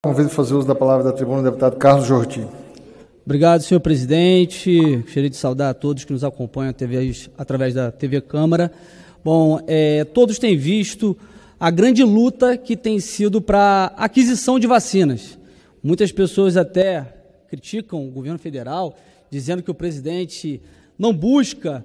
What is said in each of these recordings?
Convido a fazer uso da palavra da tribuna o deputado Carlos Jordi. Obrigado, senhor presidente. Gostaria de saudar a todos que nos acompanham através da TV Câmara. Bom, é, todos têm visto a grande luta que tem sido para aquisição de vacinas. Muitas pessoas até criticam o governo federal, dizendo que o presidente não busca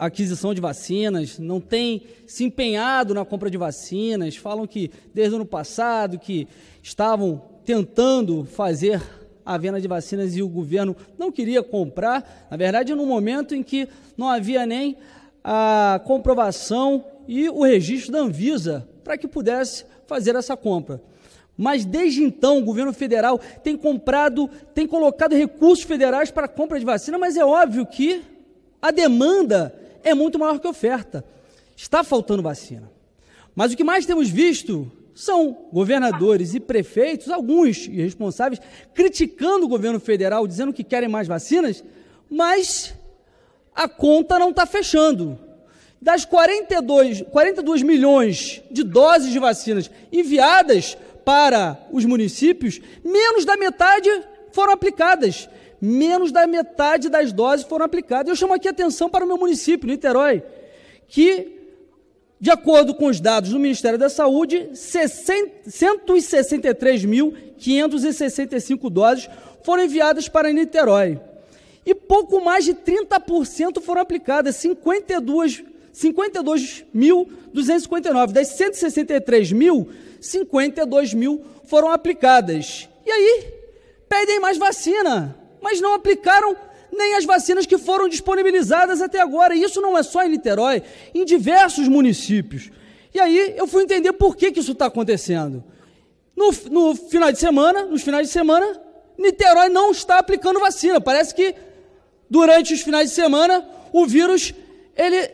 aquisição de vacinas, não tem se empenhado na compra de vacinas, falam que desde o ano passado que estavam tentando fazer a venda de vacinas e o governo não queria comprar, na verdade, no momento em que não havia nem a comprovação e o registro da Anvisa para que pudesse fazer essa compra. Mas desde então o governo federal tem comprado, tem colocado recursos federais para a compra de vacina, mas é óbvio que a demanda é muito maior que a oferta. Está faltando vacina. Mas o que mais temos visto são governadores e prefeitos, alguns responsáveis, criticando o governo federal, dizendo que querem mais vacinas, mas a conta não está fechando. Das 42, 42 milhões de doses de vacinas enviadas para os municípios, menos da metade foram aplicadas menos da metade das doses foram aplicadas. Eu chamo aqui atenção para o meu município, Niterói, que, de acordo com os dados do Ministério da Saúde, 163.565 doses foram enviadas para Niterói. E pouco mais de 30% foram aplicadas, 52 52.259. Das 163 mil, 52 mil foram aplicadas. E aí, pedem mais vacina mas não aplicaram nem as vacinas que foram disponibilizadas até agora. E isso não é só em Niterói, em diversos municípios. E aí eu fui entender por que, que isso está acontecendo. No, no, final de semana, nos finais de semana, Niterói não está aplicando vacina. Parece que durante os finais de semana o vírus ele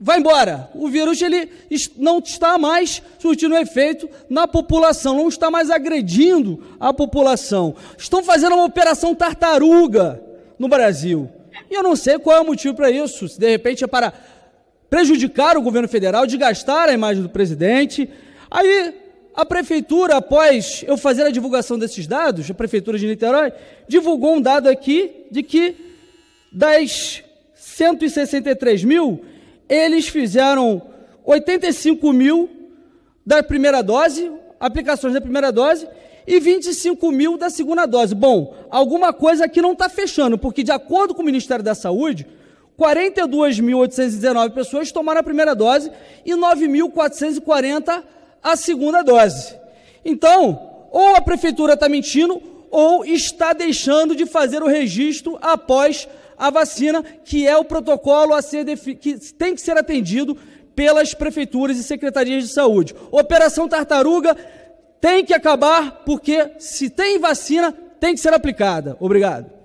vai embora. O vírus ele não está mais surtindo efeito na população, não está mais agredindo a população. Estão fazendo uma operação tartaruga no Brasil. E eu não sei qual é o motivo para isso. Se de repente é para prejudicar o governo federal, desgastar a imagem do presidente. Aí a prefeitura, após eu fazer a divulgação desses dados, a prefeitura de Niterói divulgou um dado aqui de que das 163 mil eles fizeram 85 mil da primeira dose, aplicações da primeira dose, e 25 mil da segunda dose. Bom, alguma coisa aqui não está fechando, porque de acordo com o Ministério da Saúde, 42.819 pessoas tomaram a primeira dose e 9.440 a segunda dose. Então, ou a prefeitura está mentindo, ou está deixando de fazer o registro após a vacina, que é o protocolo a ser que tem que ser atendido pelas prefeituras e secretarias de saúde. Operação Tartaruga tem que acabar, porque se tem vacina, tem que ser aplicada. Obrigado.